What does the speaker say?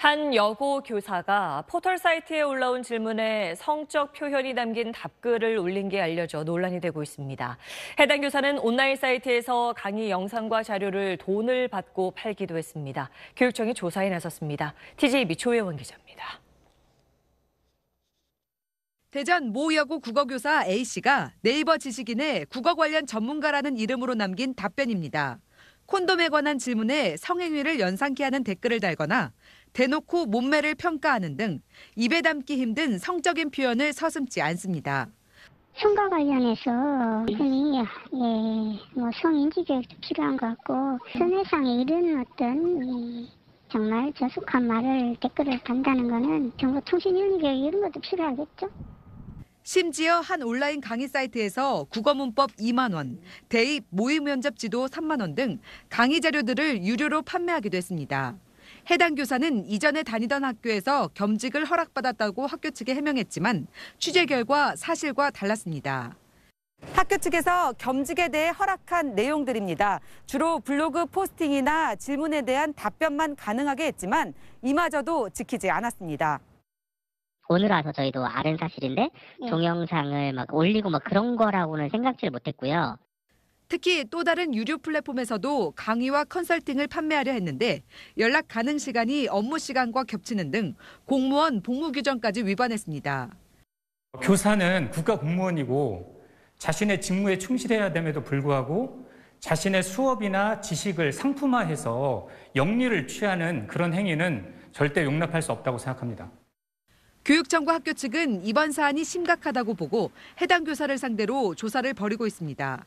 한 여고 교사가 포털 사이트에 올라온 질문에 성적 표현이 담긴 답글을 올린 게 알려져 논란이 되고 있습니다. 해당 교사는 온라인 사이트에서 강의 영상과 자료를 돈을 받고 팔기도 했습니다. 교육청이 조사에 나섰습니다. TJ 미초혜원 기자입니다. 대전 모 여고 국어교사 A씨가 네이버 지식인에 국어 관련 전문가라는 이름으로 남긴 답변입니다. 콘돔에 관한 질문에 성행위를 연상케 하는 댓글을 달거나 대놓고 몸매를 평가하는 등 입에 담기 힘든 성적인 표현을 서슴지 않습니다. 성과 관련해서 흔히 예, 뭐 성인지 교육도 필요한 것 같고 손해상에 이르 어떤 정말 저속한 말을 댓글을 단다는 것은 정보통신윤리교육 이런 것도 필요하겠죠. 심지어 한 온라인 강의 사이트에서 국어문법 2만 원, 대입 모의 면접 지도 3만 원 등 강의 자료들을 유료로 판매하기도 했습니다. 해당 교사는 이전에 다니던 학교에서 겸직을 허락받았다고 학교 측에 해명했지만 취재 결과 사실과 달랐습니다. 학교 측에서 겸직에 대해 허락한 내용들입니다. 주로 블로그 포스팅이나 질문에 대한 답변만 가능하게 했지만 이마저도 지키지 않았습니다. 오늘 와서 저희도 아는 사실인데 동영상을 네. 막 올리고 막 그런 거라고는 생각지를 못했고요. 특히 또 다른 유료 플랫폼에서도 강의와 컨설팅을 판매하려 했는데 연락 가능 시간이 업무 시간과 겹치는 등 공무원 복무 규정까지 위반했습니다. 교사는 국가 공무원이고 자신의 직무에 충실해야 됨에도 불구하고 자신의 수업이나 지식을 상품화해서 영리를 취하는 그런 행위는 절대 용납할 수 없다고 생각합니다. 교육청과 학교 측은 이번 사안이 심각하다고 보고 해당 교사를 상대로 조사를 벌이고 있습니다.